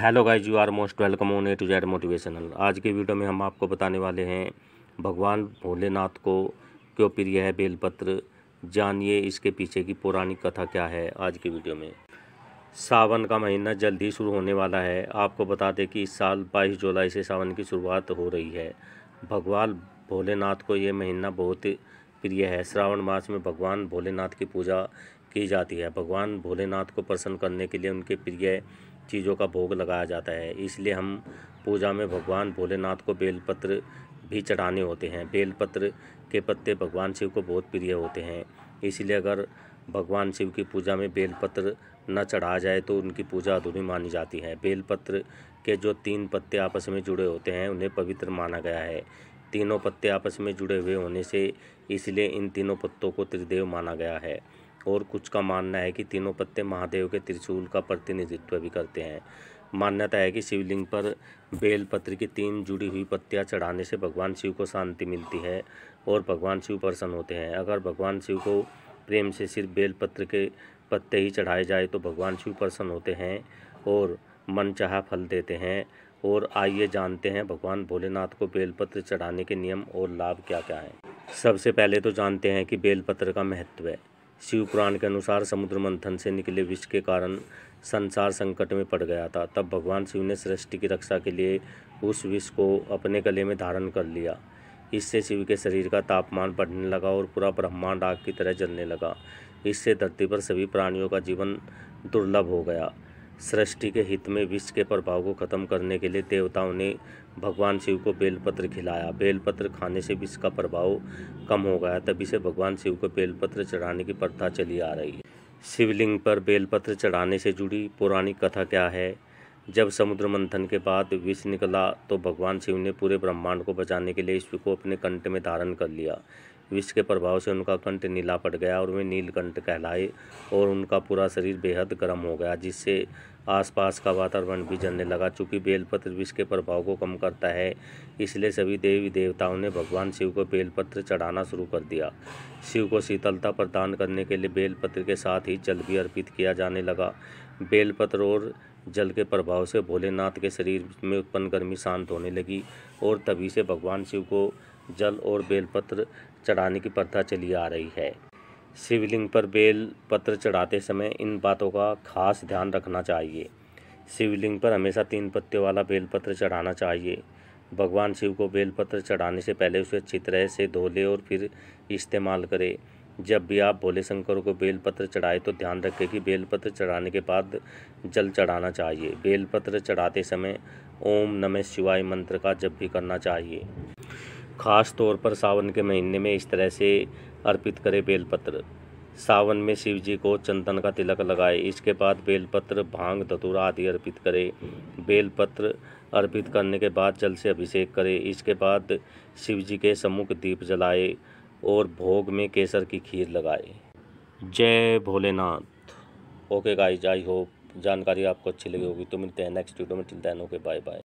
hello guys you are most welcome on A to Z motivational आज के video में हम आपको बताने वाले हैं भगवान भोलेनाथ को क्यों प्रिय है बेलपत्र जानिए इसके पीछे की पौराणिक कथा क्या है आज के वीडियो में सावन का महीना जल्द ही शुरू होने वाला है आपको बता दें कि इस साल बाईस जुलाई से सावन की शुरुआत हो रही है भगवान भोलेनाथ को ये महीना बहुत प्रिय है श्रावण मास में भगवान भोलेनाथ की पूजा की जाती है भगवान भोलेनाथ को प्रसन्न करने के लिए उनके प्रिय चीज़ों का भोग लगाया जाता है इसलिए हम पूजा में भगवान भोलेनाथ को बेलपत्र भी चढ़ाने होते हैं बेलपत्र के पत्ते भगवान शिव को बहुत प्रिय होते हैं इसलिए अगर भगवान शिव की पूजा में बेलपत्र न चढ़ाया जाए तो उनकी पूजा अधूरी मानी जाती है बेलपत्र के जो तीन पत्ते आपस में जुड़े होते हैं उन्हें पवित्र माना गया है तीनों पत्ते आपस में जुड़े हुए होने से इसलिए इन तीनों पत्तों को त्रिदेव माना गया है और कुछ का मानना है कि तीनों पत्ते महादेव के त्रिशूल का प्रतिनिधित्व भी करते हैं मान्यता है कि शिवलिंग पर बेलपत्र की तीन जुड़ी हुई पत्तियां चढ़ाने से भगवान शिव को शांति मिलती है और भगवान शिव प्रसन्न होते हैं अगर भगवान शिव को प्रेम से सिर्फ बेलपत्र के पत्ते ही चढ़ाए जाए तो भगवान शिव प्रसन्न होते हैं और मनचाहा फल देते हैं और आइए जानते हैं भगवान भोलेनाथ को बेलपत्र चढ़ाने के नियम और लाभ क्या क्या हैं सबसे पहले तो जानते हैं कि बेलपत्र का महत्व है शिव पुराण के अनुसार समुद्र मंथन से निकले विष के कारण संसार संकट में पड़ गया था तब भगवान शिव ने सृष्टि की रक्षा के लिए उस विष को अपने गले में धारण कर लिया इससे शिव के शरीर का तापमान बढ़ने लगा और पूरा ब्रह्मांड आग की तरह जलने लगा इससे धरती पर सभी प्राणियों का जीवन दुर्लभ हो गया सृष्टि के हित में विष के प्रभाव को खत्म करने के लिए देवताओं ने भगवान शिव को बेलपत्र खिलाया बेलपत्र खाने से विष का प्रभाव कम हो गया तभी से भगवान शिव को बेलपत्र चढ़ाने की प्रथा चली आ रही है शिवलिंग पर बेलपत्र चढ़ाने से जुड़ी पौराणिक कथा क्या है जब समुद्र मंथन के बाद विष निकला तो भगवान शिव ने पूरे ब्रह्मांड को बचाने के लिए विश्व को अपने कंठ में धारण कर लिया विष के प्रभाव से उनका कंठ नीला पड़ गया और वे नीलकंठ कहलाए और उनका पूरा शरीर बेहद गर्म हो गया जिससे आसपास का वातावरण भी जलने लगा चूँकि बेलपत्र विष के प्रभाव को कम करता है इसलिए सभी देवी देवताओं ने भगवान शिव को बेलपत्र चढ़ाना शुरू कर दिया शिव को शीतलता प्रदान करने के लिए बेलपत्र के साथ ही जल भी अर्पित किया जाने लगा बेलपत्र और जल के प्रभाव से भोलेनाथ के शरीर में उत्पन्न गर्मी शांत होने लगी और तभी से भगवान शिव को जल और बेलपत्र चढ़ाने की प्रथा चली आ रही है शिवलिंग पर बेल पत्र चढ़ाते समय इन बातों का खास ध्यान रखना चाहिए शिवलिंग पर हमेशा तीन पत्ते वाला बेलपत्र चढ़ाना चाहिए भगवान शिव को बेलपत्र चढ़ाने से पहले उसे अच्छी तरह से धो ले और फिर इस्तेमाल करें जब भी आप भोले शंकर को बेलपत्र चढ़ाए तो ध्यान रखें कि बेलपत्र चढ़ाने के बाद जल चढ़ाना चाहिए बेलपत्र चढ़ाते समय ओम नमः शिवाय मंत्र का जप भी करना चाहिए ख़ास तौर पर सावन के महीने में इस तरह से अर्पित करें बेलपत्र सावन में शिव जी को चंदन का तिलक लगाए इसके बाद बेलपत्र भांग धतूरा आदि अर्पित करें बेलपत्र अर्पित करने के बाद जल से अभिषेक करें इसके बाद शिव जी के सम्मुख दीप जलाए और भोग में केसर की खीर लगाए जय Bholenath okay guys I hope जानकारी आपको अच्छी लगी होगी तो मिलते हैं नेक्स्ट वीडियो में टिल है ओके बाय बाय